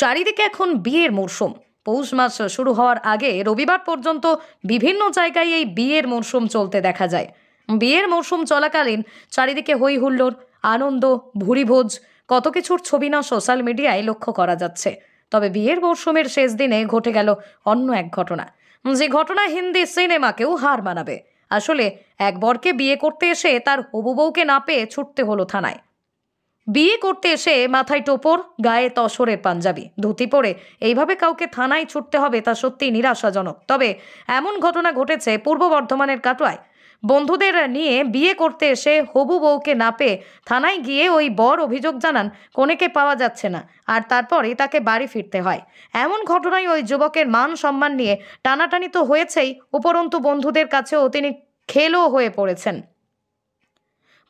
চারিদিকে এখন বিয়ের মরশুম পৌষ মাস শুরু হওয়ার আগে রবিবার পর্যন্ত বিভিন্ন জায়গায় এই বিয়ের মরশুম চলতে দেখা যায় বিয়ের মরশুম চলাকালীন চারিদিকে হই হুল্লোর আনন্দ ভুরিভোজ কত কিছুর ছবি না সোশ্যাল মিডিয়ায় লক্ষ্য করা যাচ্ছে তবে বিয়ের মরশুমের শেষ দিনে ঘটে গেল অন্য এক ঘটনা যে ঘটনা হিন্দি সিনেমাকেও হার মানাবে আসলে এক বরকে বিয়ে করতে এসে তার হবু বউকে না পেয়ে ছুটতে হলো থানায় বিয়ে করতে এসে মাথায় টোপর গায়ে তসরের পাঞ্জাবি ধুতি পরে এইভাবে কাউকে থানায় ছুটতে হবে তা সত্যিই নিরাশাজনক তবে এমন ঘটনা ঘটেছে পূর্ব বর্ধমানের কাটোয়ায় বন্ধুদের নিয়ে বিয়ে করতে এসে হবু বউকে না পেয়ে থানায় গিয়ে ওই বর অভিযোগ জানান কনেকে পাওয়া যাচ্ছে না আর তারপরে তাকে বাড়ি ফিরতে হয় এমন ঘটনায় ওই যুবকের মান সম্মান নিয়ে টানাটানি তো হয়েছেই উপরন্তু বন্ধুদের কাছেও তিনি খেলো হয়ে পড়েছেন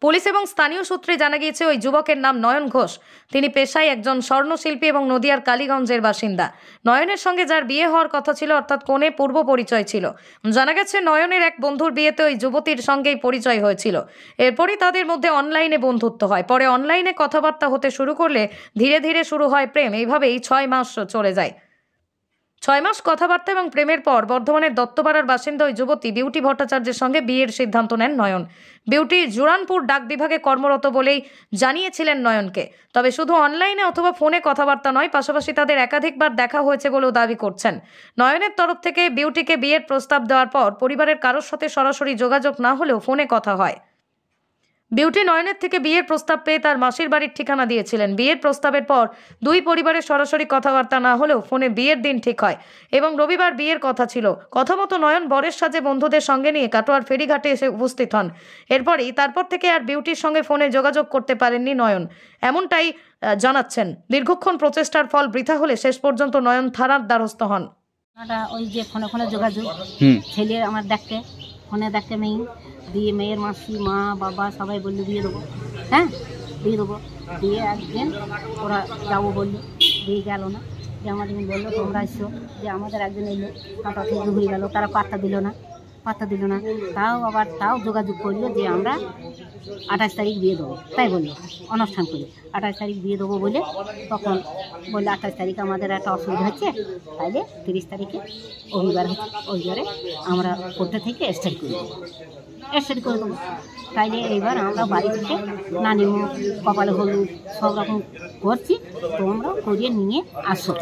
পুলিশ এবং স্থানীয় সূত্রে জানা গিয়েছে ওই যুবকের নাম নয়ন ঘোষ তিনি পেশায় একজন স্বর্ণশিল্পী এবং নদিয়ার কালীগঞ্জের বাসিন্দা নয়নের সঙ্গে যার বিয়ে হওয়ার কথা ছিল অর্থাৎ কোনে পূর্ব পরিচয় ছিল জানা গেছে নয়নের এক বন্ধুর বিয়েতে ওই যুবতীর সঙ্গেই পরিচয় হয়েছিল এরপরই তাদের মধ্যে অনলাইনে বন্ধুত্ব হয় পরে অনলাইনে কথাবার্তা হতে শুরু করলে ধীরে ধীরে শুরু হয় প্রেম এইভাবেই ছয় মাস চলে যায় ছয় মাস কথাবার্তা এবং প্রেমের পর বর্ধমানের দত্তপাড়ার বাসিন্দা ওই যুবতী বিউটি ভট্টাচার্যের সঙ্গে বিয়ের সিদ্ধান্ত নেন নয়ন বিউটি জুরানপুর ডাক বিভাগে কর্মরত বলেই জানিয়েছিলেন নয়নকে তবে শুধু অনলাইনে অথবা ফোনে কথাবার্তা নয় পাশাপাশি তাদের একাধিকবার দেখা হয়েছে বলেও দাবি করছেন নয়নের তরফ থেকে বিউটিকে বিয়ের প্রস্তাব দেওয়ার পর পরিবারের কারোর সাথে সরাসরি যোগাযোগ না হলেও ফোনে কথা হয় বিউটি নয়নের থেকে বিয়ের প্রস্তাব পেয়ে তার মাসির বাড়ির ঠিকানা দিয়েছিলেন বিয়ের প্রস্তাবের পর দুই পরিবারের সরাসরি কথাবার্তা না হলেও ফোনে বিয়ের দিন ঠিক হয় এবং রবিবার বিয়ের কথা ছিল কথা মতো নয়ন বরের সাজে বন্ধুদের সঙ্গে নিয়ে কাটোয়ার ফেরিঘাটে এসে উপস্থিত হন এরপরেই তারপর থেকে আর বিউটির সঙ্গে ফোনে যোগাযোগ করতে পারেননি নয়ন এমনটাই জানাচ্ছেন দীর্ঘক্ষণ প্রচেষ্টার ফল বৃথা হলে শেষ পর্যন্ত নয়ন থানার দ্বারস্থ হন ওই যে ফোনে ফোনে যোগাযোগ ছেলে আমার দেখতে ফোনে দেখে মেয়ে দিয়ে মেয়ের মাসি মা বাবা সবাই বললো দিয়ে দেবো হ্যাঁ দিয়ে দেবো দিয়ে একদিন ওরা যাবো বললো দিয়ে গেল না যে আমাদের বললো তোমরা এসো যে আমাদের একজন এলো কাঁটা হয়ে গেলো তারা পাত্তা দিল না পাত্তা দিল না তাও আবার তাও যোগাযোগ করলো যে আমরা আঠাশ তারিখ বিয়ে দেবো তাই বললো অনুষ্ঠান করি আঠাশ তারিখ বিয়ে দেবো বলে তখন বললো আঠাশ তারিখ আমাদের একটা অসুবিধা হচ্ছে তাইলে তিরিশ তারিখে অভিবার হচ্ছে অভিবারে আমরা কোর্টে থেকে স্টার্ট করি স্টার্ট করে দেবো তাইলে এইবার আমরা বাড়ি থেকে নানিম কপালে হলুদ সব রকম করছি তো আমরা করিয়ে নিয়ে আসো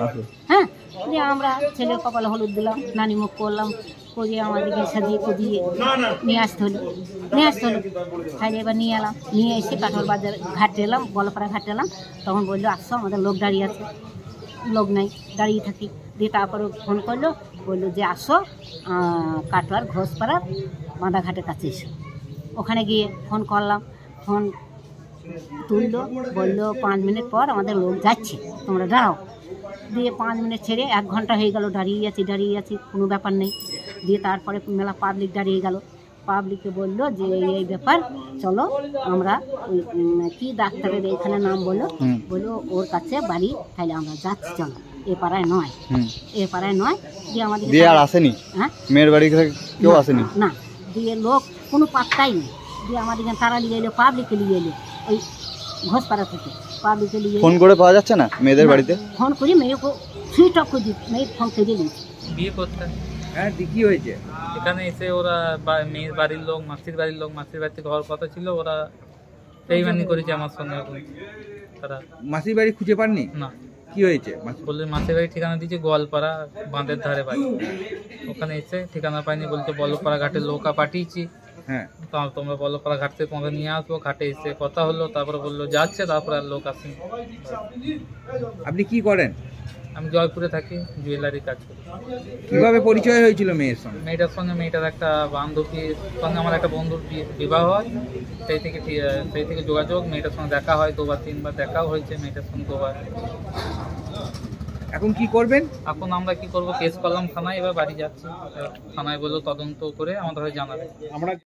হ্যাঁ যে আমরা ছেলের কপালে হলুদ দিলাম নানি মুখ করলাম করে আমাদেরকে দিয়ে কদিয়ে নিয়ে আসতে হলো নিয়ে আসতে হলো সাজিয়ে এবার নিয়ে এলাম নিয়ে এসে কাঠল বাজার ঘাটে এলাম গলপাড়া ঘাটে এলাম তখন বললো আসো আমাদের লোক দাঁড়িয়ে আছে লোক নাই দাঁড়িয়ে থাকি দিয়ে তারপরে ফোন করলো বললো যে আসো কাটোয়ার ঘোষপাড়ার বাঁধাঘাটের কাছে এসো ওখানে গিয়ে ফোন করলাম ফোন তুললো বললো পাঁচ মিনিট পর আমাদের লোক যাচ্ছে তোমরা দাঁড়াও দিয়ে পাঁচ মিনিট ছেড়ে এক ঘন্টা হয়ে গেল দাঁড়িয়ে আছি দাঁড়িয়ে আছি কোনো ব্যাপার নেই দিয়ে তারপরে মেলা পাবলিক দাঁড়িয়ে গেল পাবলিককে বললো যে এই ব্যাপার চলো আমরা কি ডাক্তারের এখানে নাম বললো বললো ওর কাছে বাড়ি তাহলে আমরা যাচ্ছি চলো এ পাড়ায় নয় এ পাড়ায় নয় দিয়ে আমাদের দিয়ে আর আসেনি হ্যাঁ মেয়ের বাড়ি কেউ আসেনি না দিয়ে লোক কোনো পাত্তাই নেই দিয়ে আমাদের তারা নিয়ে এলো পাবলিককে নিয়ে এলো ওই ঘোষপাড়া থেকে ফোন করে পাওয়া যাচ্ছে না মেয়েদের বাড়িতে ফোন করি मेरे को स्विच ऑफ कर दी मैं फोन বিয়ে করতে হ্যাঁ কি হয়েছে এখানে এসে ওরা বা- মেয়ের বাড়ির লোক মাসির বাড়ির লোক মাসির বাড়িতে ঘর কথা ছিল ওরা সেই বেইমানি করেছে আমার সঙ্গে এখন তারা মাসির বাড়ি খুঁজে পাননি না কি হয়েছে মাসি- বললে মাসির বাড়ি ঠিকানা দিয়েছে গোয়ালপাড়া বাঁধের ধারে বাড়ি ওখানে এসে ঠিকানা পাইনি বলতে বলপাড়া ঘাটে লোকা পাঠিয়েছি হ্যাঁ তো তোমরা বলো পরে ঘাট থেকে তোমাদের নিয়ে আসবো ঘাটে এসে কথা হলো তারপরে বললো যাচ্ছে তারপরে আর লোক আসেনি আপনি কি করেন আমি জয়পুরে থাকি জুয়েলারি কাজ করি কিভাবে পরিচয় হয়েছিল মেয়ের সঙ্গে মেয়েটার সঙ্গে মেয়েটার একটা বান্ধবীর সঙ্গে আমার একটা বন্ধুর বিবাহ হয় সেই থেকে সেই থেকে যোগাযোগ মেয়েটার সঙ্গে দেখা হয় দুবার তিনবার দেখাও হয়েছে মেয়েটার সঙ্গে দুবার এখন কি করবেন এখন আমরা কি করব কেস করলাম থানায় এবার বাড়ি যাচ্ছি থানায় বললো তদন্ত করে আমাদের জানাবে আমরা